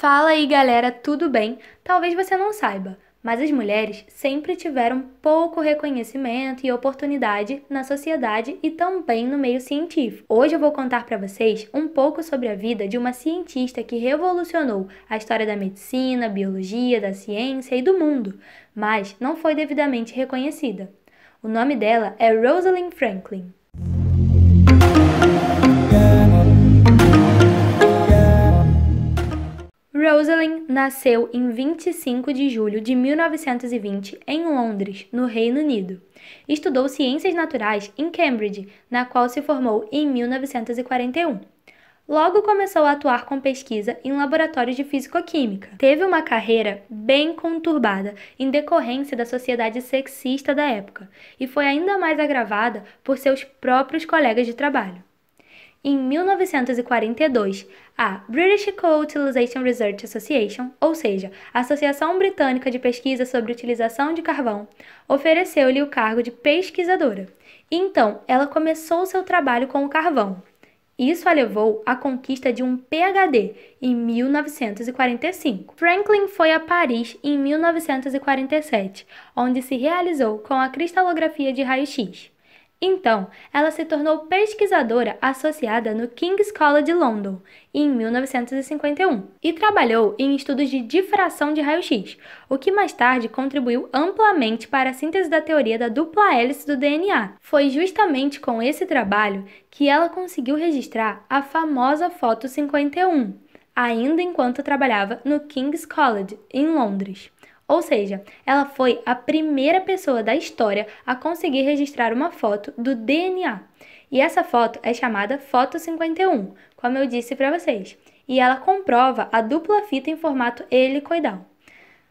Fala aí, galera, tudo bem? Talvez você não saiba, mas as mulheres sempre tiveram pouco reconhecimento e oportunidade na sociedade e também no meio científico. Hoje eu vou contar para vocês um pouco sobre a vida de uma cientista que revolucionou a história da medicina, biologia, da ciência e do mundo, mas não foi devidamente reconhecida. O nome dela é Rosalind Franklin. nasceu em 25 de julho de 1920 em Londres, no Reino Unido. Estudou Ciências Naturais em Cambridge, na qual se formou em 1941. Logo começou a atuar com pesquisa em laboratórios de físico-química. Teve uma carreira bem conturbada em decorrência da sociedade sexista da época e foi ainda mais agravada por seus próprios colegas de trabalho. Em 1942, a British Co-Utilization Research Association, ou seja, a Associação Britânica de Pesquisa sobre Utilização de Carvão, ofereceu-lhe o cargo de pesquisadora. Então, ela começou seu trabalho com o carvão. Isso a levou à conquista de um PhD em 1945. Franklin foi a Paris em 1947, onde se realizou com a cristalografia de raio-x. Então, ela se tornou pesquisadora associada no King's College London em 1951 e trabalhou em estudos de difração de raio-x, o que mais tarde contribuiu amplamente para a síntese da teoria da dupla hélice do DNA. Foi justamente com esse trabalho que ela conseguiu registrar a famosa foto 51, ainda enquanto trabalhava no King's College, em Londres. Ou seja, ela foi a primeira pessoa da história a conseguir registrar uma foto do DNA. E essa foto é chamada Foto 51, como eu disse para vocês, e ela comprova a dupla fita em formato helicoidal,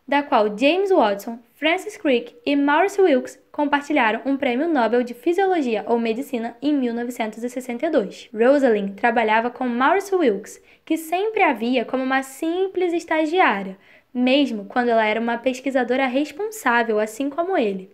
da qual James Watson, Francis Crick e Maurice Wilkes compartilharam um prêmio Nobel de Fisiologia ou Medicina em 1962. Rosalind trabalhava com Maurice Wilkes, que sempre havia como uma simples estagiária, mesmo quando ela era uma pesquisadora responsável, assim como ele.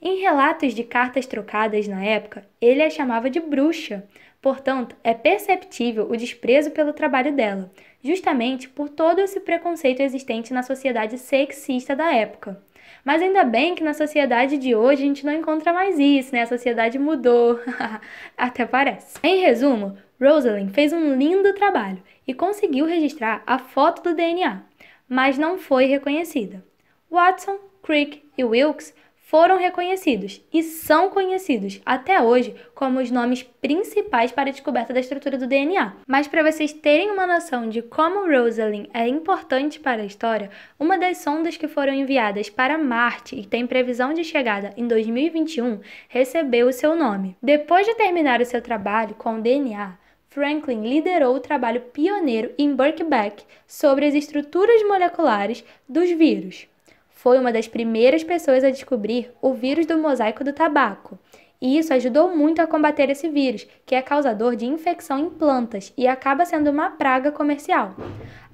Em relatos de cartas trocadas na época, ele a chamava de bruxa, portanto, é perceptível o desprezo pelo trabalho dela, justamente por todo esse preconceito existente na sociedade sexista da época. Mas ainda bem que na sociedade de hoje a gente não encontra mais isso, né? A sociedade mudou. Até parece. Em resumo, Rosalind fez um lindo trabalho e conseguiu registrar a foto do DNA, mas não foi reconhecida. Watson, Crick e Wilkes foram reconhecidos e são conhecidos até hoje como os nomes principais para a descoberta da estrutura do DNA. Mas para vocês terem uma noção de como Rosalind é importante para a história, uma das sondas que foram enviadas para Marte e tem previsão de chegada em 2021 recebeu o seu nome. Depois de terminar o seu trabalho com o DNA, Franklin liderou o trabalho pioneiro em Birkbeck sobre as estruturas moleculares dos vírus. Foi uma das primeiras pessoas a descobrir o vírus do mosaico do tabaco e isso ajudou muito a combater esse vírus, que é causador de infecção em plantas e acaba sendo uma praga comercial.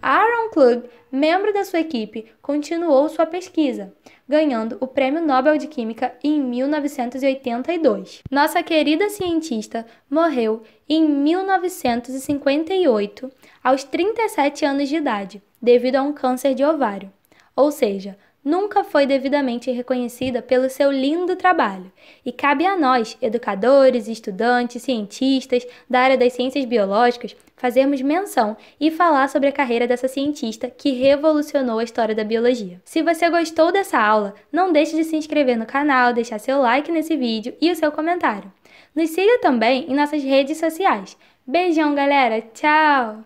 Aaron Klug, membro da sua equipe, continuou sua pesquisa, ganhando o Prêmio Nobel de Química em 1982. Nossa querida cientista morreu em 1958, aos 37 anos de idade, devido a um câncer de ovário. Ou seja, nunca foi devidamente reconhecida pelo seu lindo trabalho, e cabe a nós, educadores, estudantes, cientistas da área das ciências biológicas, fazermos menção e falar sobre a carreira dessa cientista que revolucionou a história da biologia. Se você gostou dessa aula, não deixe de se inscrever no canal, deixar seu like nesse vídeo e o seu comentário. Nos siga também em nossas redes sociais. Beijão, galera! Tchau!